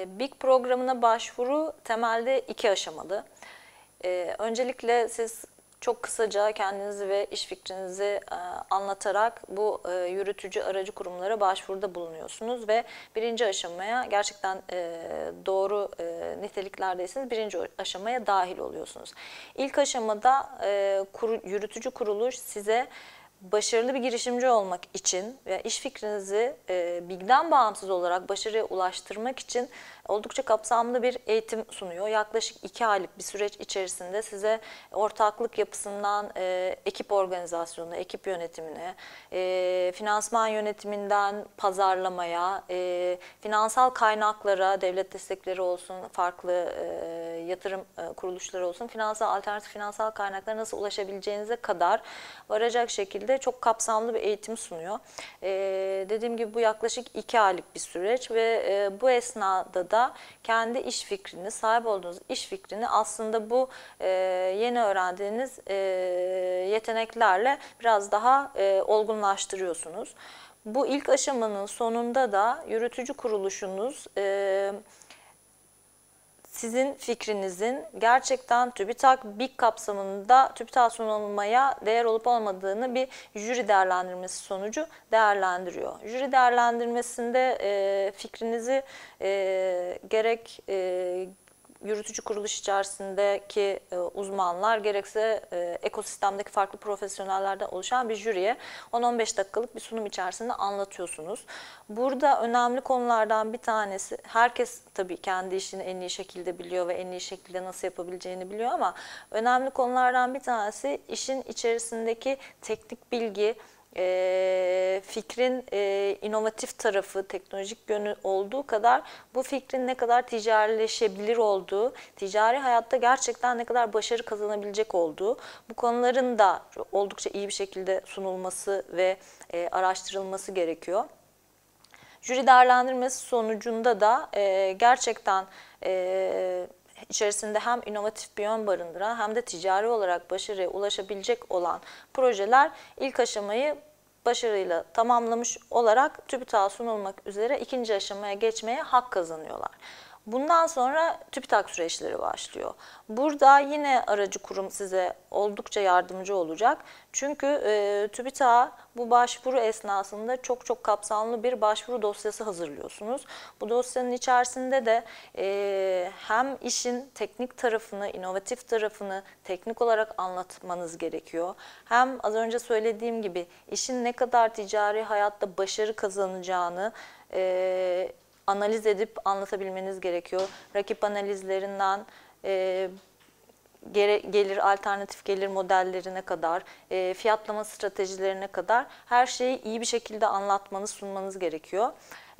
Ee, BIG programına başvuru temelde iki aşamalı. Ee, öncelikle siz çok kısaca kendinizi ve iş fikrinizi e, anlatarak bu e, yürütücü aracı kurumlara başvuruda bulunuyorsunuz ve birinci aşamaya gerçekten e, doğru niteliklerdeyseniz birinci aşamaya dahil oluyorsunuz. İlk aşamada yürütücü kuruluş size başarılı bir girişimci olmak için ve iş fikrinizi e, bilgiden bağımsız olarak başarıya ulaştırmak için oldukça kapsamlı bir eğitim sunuyor. Yaklaşık iki aylık bir süreç içerisinde size ortaklık yapısından e, ekip organizasyonuna, ekip yönetimine, e, finansman yönetiminden pazarlamaya, e, finansal kaynaklara, devlet destekleri olsun, farklı e, yatırım e, kuruluşları olsun, finansal alternatif finansal kaynaklara nasıl ulaşabileceğinize kadar varacak şekilde şekilde çok kapsamlı bir eğitim sunuyor. E, dediğim gibi bu yaklaşık iki aylık bir süreç ve e, bu esnada da kendi iş fikrini, sahip olduğunuz iş fikrini aslında bu e, yeni öğrendiğiniz e, yeteneklerle biraz daha e, olgunlaştırıyorsunuz. Bu ilk aşamanın sonunda da yürütücü kuruluşunuz... E, sizin fikrinizin gerçekten TÜBİTAK BİK kapsamında TÜBİTAK sunulmaya değer olup olmadığını bir jüri değerlendirmesi sonucu değerlendiriyor. Jüri değerlendirmesinde e, fikrinizi e, gerek e, yürütücü kuruluş içerisindeki e, uzmanlar gerekse e, ekosistemdeki farklı profesyonellerden oluşan bir jüriye 10-15 dakikalık bir sunum içerisinde anlatıyorsunuz. Burada önemli konulardan bir tanesi herkes tabii kendi işini en iyi şekilde biliyor ve en iyi şekilde nasıl yapabileceğini biliyor ama önemli konulardan bir tanesi işin içerisindeki teknik bilgi, e, fikrin e, inovatif tarafı, teknolojik yönü olduğu kadar bu fikrin ne kadar ticarileşebilir olduğu, ticari hayatta gerçekten ne kadar başarı kazanabilecek olduğu, bu konuların da oldukça iyi bir şekilde sunulması ve e, araştırılması gerekiyor. Jüri değerlendirmesi sonucunda da e, gerçekten e, içerisinde hem inovatif bir yön barındıran hem de ticari olarak başarıya ulaşabilecek olan projeler ilk aşamayı başarıyla tamamlamış olarak TÜBİTAK'a sunulmak üzere ikinci aşamaya geçmeye hak kazanıyorlar. Bundan sonra TÜBİTAK süreçleri başlıyor. Burada yine aracı kurum size oldukça yardımcı olacak. Çünkü e, TÜBİTAK bu başvuru esnasında çok çok kapsamlı bir başvuru dosyası hazırlıyorsunuz. Bu dosyanın içerisinde de e, hem işin teknik tarafını, inovatif tarafını teknik olarak anlatmanız gerekiyor. Hem az önce söylediğim gibi işin ne kadar ticari hayatta başarı kazanacağını, e, analiz edip anlatabilmeniz gerekiyor. Rakip analizlerinden e, gere, gelir, alternatif gelir modellerine kadar, e, fiyatlama stratejilerine kadar her şeyi iyi bir şekilde anlatmanız, sunmanız gerekiyor.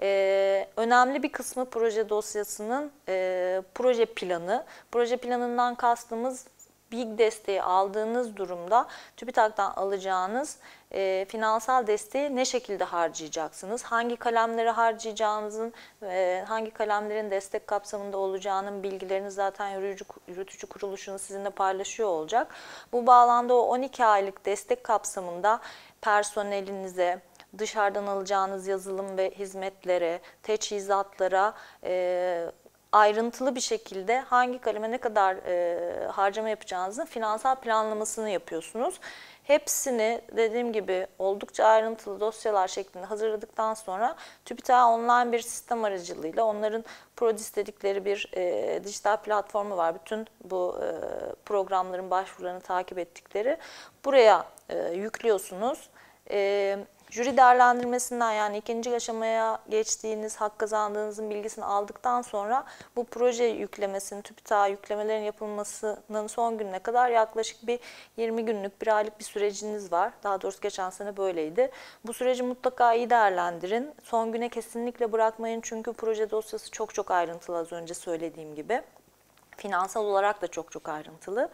Ee, önemli bir kısmı proje dosyasının e, proje planı. Proje planından kastımız Big desteği aldığınız durumda TÜBİTAK'tan alacağınız e, finansal desteği ne şekilde harcayacaksınız? Hangi kalemleri harcayacağınızın, e, hangi kalemlerin destek kapsamında olacağının bilgilerini zaten yürütücü, yürütücü kuruluşunuz sizinle paylaşıyor olacak. Bu bağlamda o 12 aylık destek kapsamında personelinize, dışarıdan alacağınız yazılım ve hizmetlere, teçhizatlara e, ayrıntılı bir şekilde hangi kaleme ne kadar e, harcama yapacağınızın finansal planlamasını yapıyorsunuz. Hepsini dediğim gibi oldukça ayrıntılı dosyalar şeklinde hazırladıktan sonra TÜBİTAK online bir sistem aracılığıyla onların Prodis dedikleri bir e, dijital platformu var. Bütün bu e, programların başvurularını takip ettikleri. Buraya e, yüklüyorsunuz. Evet Jüri değerlendirmesinden yani ikinci aşamaya geçtiğiniz, hak kazandığınızın bilgisini aldıktan sonra bu proje yüklemesinin, TÜBİTAK'a yüklemelerin yapılmasının son gününe kadar yaklaşık bir 20 günlük, bir aylık bir süreciniz var. Daha doğrusu geçen sene böyleydi. Bu süreci mutlaka iyi değerlendirin. Son güne kesinlikle bırakmayın çünkü proje dosyası çok çok ayrıntılı az önce söylediğim gibi. Finansal olarak da çok çok ayrıntılı.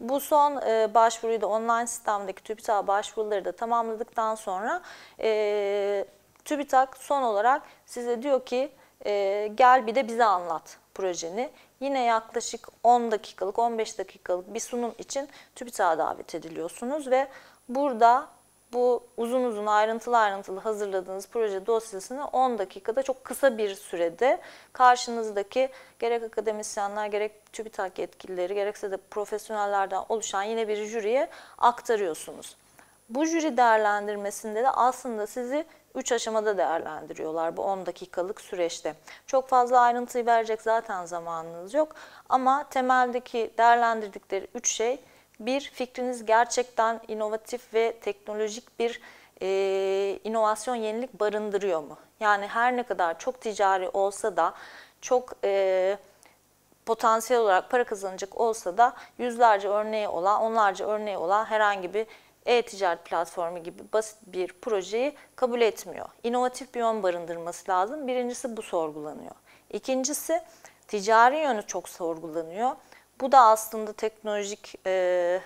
Bu son e, başvuruyu da online sistemdeki TÜBİTAK başvuruları da tamamladıktan sonra e, TÜBİTAK son olarak size diyor ki e, gel bir de bize anlat projeni. Yine yaklaşık 10 dakikalık, 15 dakikalık bir sunum için TÜBİTAK'a davet ediliyorsunuz ve burada bu uzun uzun ayrıntılı ayrıntılı hazırladığınız proje dosyasını 10 dakikada çok kısa bir sürede karşınızdaki gerek akademisyenler gerek TÜBİTAK yetkilileri gerekse de profesyonellerden oluşan yine bir jüriye aktarıyorsunuz. Bu jüri değerlendirmesinde de aslında sizi 3 aşamada değerlendiriyorlar bu 10 dakikalık süreçte. Çok fazla ayrıntıyı verecek zaten zamanınız yok ama temeldeki değerlendirdikleri 3 şey bir, fikriniz gerçekten inovatif ve teknolojik bir e, inovasyon yenilik barındırıyor mu? Yani her ne kadar çok ticari olsa da çok e, potansiyel olarak para kazanacak olsa da yüzlerce örneği olan, onlarca örneği olan herhangi bir e-ticaret platformu gibi basit bir projeyi kabul etmiyor. İnovatif bir yön barındırması lazım. Birincisi bu sorgulanıyor. İkincisi ticari yönü çok sorgulanıyor. Bu da aslında teknolojik e,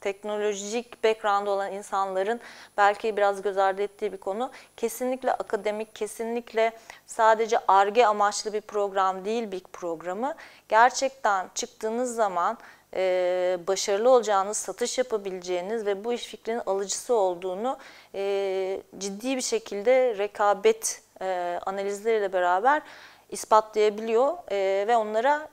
teknolojik background olan insanların belki biraz göz ardı ettiği bir konu. Kesinlikle akademik, kesinlikle sadece ARGE amaçlı bir program değil bir programı. Gerçekten çıktığınız zaman e, başarılı olacağınız, satış yapabileceğiniz ve bu iş fikrinin alıcısı olduğunu e, ciddi bir şekilde rekabet e, analizleriyle beraber ispatlayabiliyor e, ve onlara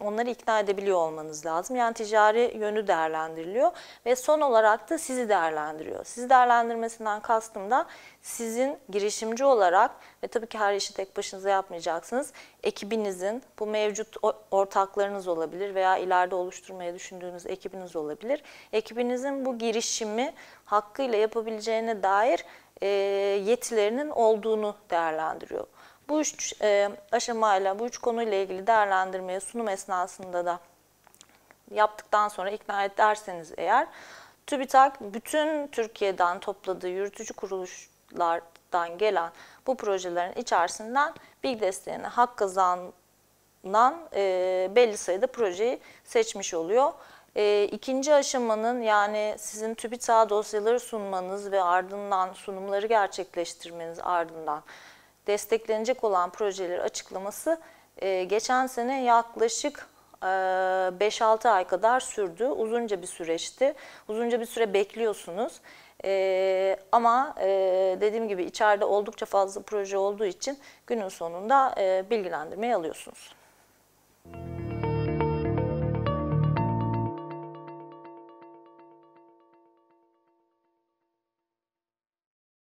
onları ikna edebiliyor olmanız lazım. Yani ticari yönü değerlendiriliyor ve son olarak da sizi değerlendiriyor. Sizi değerlendirmesinden kastım da sizin girişimci olarak ve tabii ki her işi tek başınıza yapmayacaksınız. Ekibinizin, bu mevcut ortaklarınız olabilir veya ileride oluşturmaya düşündüğünüz ekibiniz olabilir. Ekibinizin bu girişimi hakkıyla yapabileceğine dair e, yetilerinin olduğunu değerlendiriyor. Bu üç e, aşamayla, bu üç konuyla ilgili değerlendirmeye sunum esnasında da yaptıktan sonra ikna ederseniz eğer TÜBİTAK bütün Türkiye'den topladığı yürütücü kuruluşlardan gelen bu projelerin içerisinden bilgi desteğine hak kazanan e, belli sayıda projeyi seçmiş oluyor. E, ikinci aşamanın yani sizin TÜBİTAK dosyaları sunmanız ve ardından sunumları gerçekleştirmeniz ardından desteklenecek olan projeleri açıklaması e, geçen sene yaklaşık 5-6 e, ay kadar sürdü. Uzunca bir süreçti. Uzunca bir süre bekliyorsunuz. Ee, ama e, dediğim gibi içeride oldukça fazla proje olduğu için günün sonunda e, bilgilendirmeyi alıyorsunuz. Müzik